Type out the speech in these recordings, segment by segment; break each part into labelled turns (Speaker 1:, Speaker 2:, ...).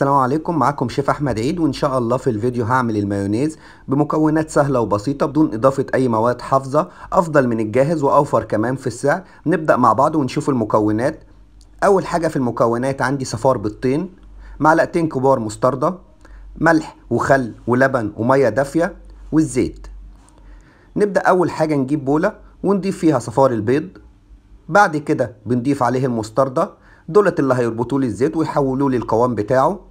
Speaker 1: السلام عليكم معاكم شيف احمد عيد وان شاء الله في الفيديو هعمل المايونيز بمكونات سهله وبسيطه بدون اضافه اي مواد حافظه افضل من الجاهز واوفر كمان في السعر نبدا مع بعض ونشوف المكونات اول حاجه في المكونات عندي صفار بيضتين معلقتين كبار مستردة ملح وخل ولبن وميه دافيه والزيت نبدا اول حاجه نجيب بوله ونضيف فيها صفار البيض بعد كده بنضيف عليه المستردة دولت اللي هيربطوا لي الزيت ويحولوا لي القوام بتاعه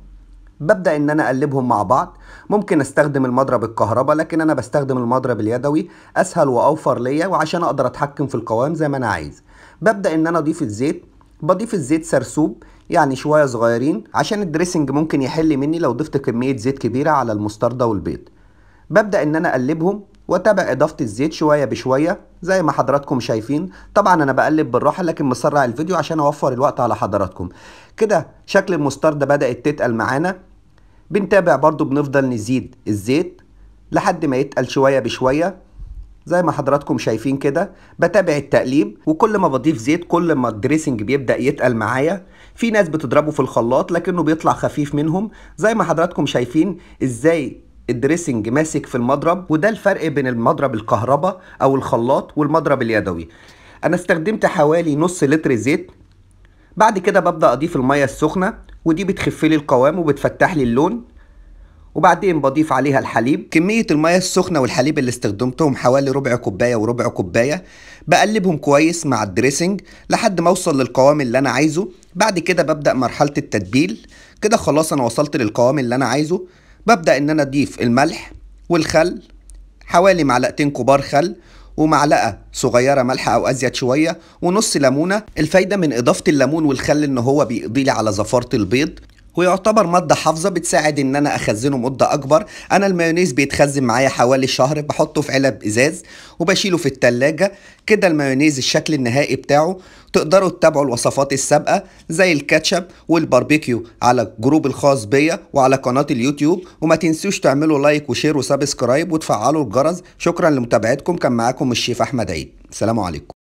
Speaker 1: ببدأ ان انا اقلبهم مع بعض ممكن استخدم المضرب الكهرباء لكن انا بستخدم المضرب اليدوي اسهل واوفر ليا وعشان اقدر اتحكم في القوام زي ما انا عايز ببدأ ان انا اضيف الزيت بضيف الزيت سرسوب يعني شوية صغيرين عشان الدريسنج ممكن يحل مني لو ضفت كمية زيت كبيرة على المستردة والبيض ببدأ ان انا اقلبهم واتابع اضافه الزيت شويه بشويه زي ما حضراتكم شايفين طبعا انا بقلب بالراحه لكن مسرع الفيديو عشان اوفر الوقت على حضراتكم كده شكل المستردة بدات تتقل معانا بنتابع برضو بنفضل نزيد الزيت لحد ما يتقل شوية بشوية زي ما حضراتكم شايفين كده بتابع التقليب وكل ما بضيف زيت كل ما الدريسنج بيبدأ يتقل معايا في ناس بتضربه في الخلاط لكنه بيطلع خفيف منهم زي ما حضراتكم شايفين ازاي الدريسنج ماسك في المضرب وده الفرق بين المضرب الكهرباء او الخلاط والمضرب اليدوي انا استخدمت حوالي نص لتر زيت بعد كده ببدأ اضيف المية السخنة ودي بتخف لي القوام وبتفتح لي اللون وبعدين بضيف عليها الحليب كمية المية السخنة والحليب اللي استخدمتهم حوالي ربع كوباية وربع كوباية بقلبهم كويس مع الدريسنج لحد ما اوصل للقوام اللي انا عايزه بعد كده ببدأ مرحلة التتبيل كده خلاص انا وصلت للقوام اللي انا عايزه ببدأ ان انا اضيف الملح والخل حوالي معلقتين كبار خل ومعلقه صغيره ملح او ازيد شويه ونص ليمونه الفايده من اضافه الليمون والخل ان هو بيقضي لي على زفاره البيض ويعتبر ماده حافظه بتساعد ان انا اخزنه مده اكبر انا المايونيز بيتخزن معايا حوالي شهر بحطه في علب ازاز وبشيله في التلاجة كده المايونيز الشكل النهائي بتاعه تقدروا تتابعوا الوصفات السابقه زي الكاتشب والباربيكيو على الجروب الخاص بيا وعلى قناه اليوتيوب وما تنسوش تعملوا لايك وشير وسبسكرايب وتفعلوا الجرس شكرا لمتابعتكم كان معاكم الشيف احمد عيد سلام عليكم